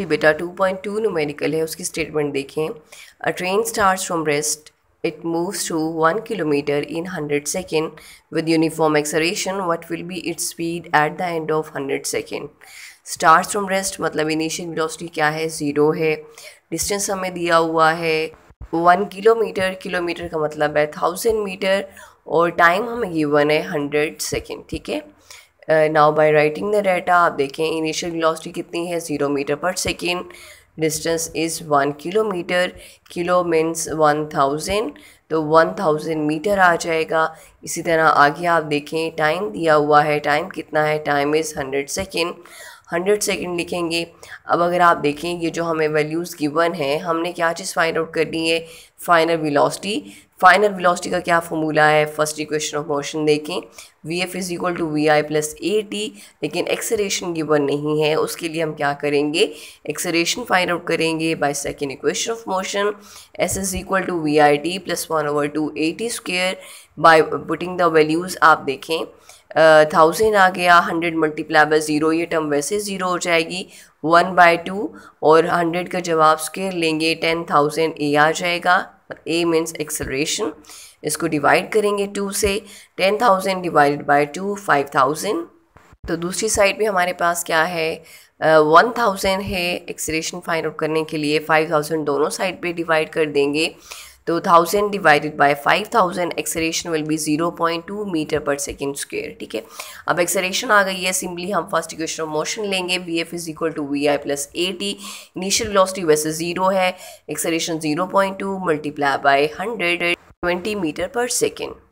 फिर बेटा 2.2 न्यूमेरिकल है उसकी स्टेटमेंट देखें a train start from rest it moves to one kilometre in hundred second with uniform acceleration what will be its speed at the end of hundred second start from rest मतलब initial velocity क्या है zero है distance हमें दिया हुआ है one kilometre kilometre का मतलब है थाउजेंड मीटर और टाइम हमें गिवन है हंड्रेड सेकेंड ठीक है now by writing the data आप देखें इनिशियल वेलोसिटी कितनी है zero metre per second distance is one kilometre kilo means one thousand तो वन थाउजेंड मीटर आ जाएगा इसी तरह आगे आप देखें टाइम दिया हुआ है टाइम कितना है time is hundred second hundred second लिखेंगे अब अगर आप देखें ये जो हमें वैल्यूज़ गिवन है हमने क्या चीज़ फाइंड आउट करनी है फाइनल वेलोसिटी फाइनल वेलोसिटी का क्या फॉर्मूला है फर्स्ट इक्वेशन ऑफ मोशन देखें V F is equal to V I plus A T लेकिन एक्सरेशन गिवन नहीं है उसके लिए हम क्या करेंगे एक्सरेशन फाइंड आउट करेंगे by second equation of motion S is equal to V I T plus one over two A T square by putting the values आप देखें थाउजेंड uh, आ गया हंड्रेड मल्टीप्लाई बाय ज़ीरो ये term वैसे zero हो जाएगी one by two और hundred का जवाब स्केयर लेंगे टेन थाउजेंड ए आ जाएगा और ए मीन्स एक्सलरेशन इसको डिवाइड करेंगे टू से ten thousand divided by two five thousand तो दूसरी साइड भी हमारे पास क्या है वन थाउजेंड है एक्सरेशन फाइंड आउट करने के लिए फाइव थाउजेंड दोनों साइड पे डिवाइड कर देंगे तो thousand divided by thousand acceleration will be zero point two metre per second square ठीक है अब एक्सरेशन आ गई है सिंपली हम फर्स्ट इक्वेशन ऑफ मोशन लेंगे V F is equal to V I plus A T initial velocity वैसे zero है acceleration two multiply by hundred twenty metre per second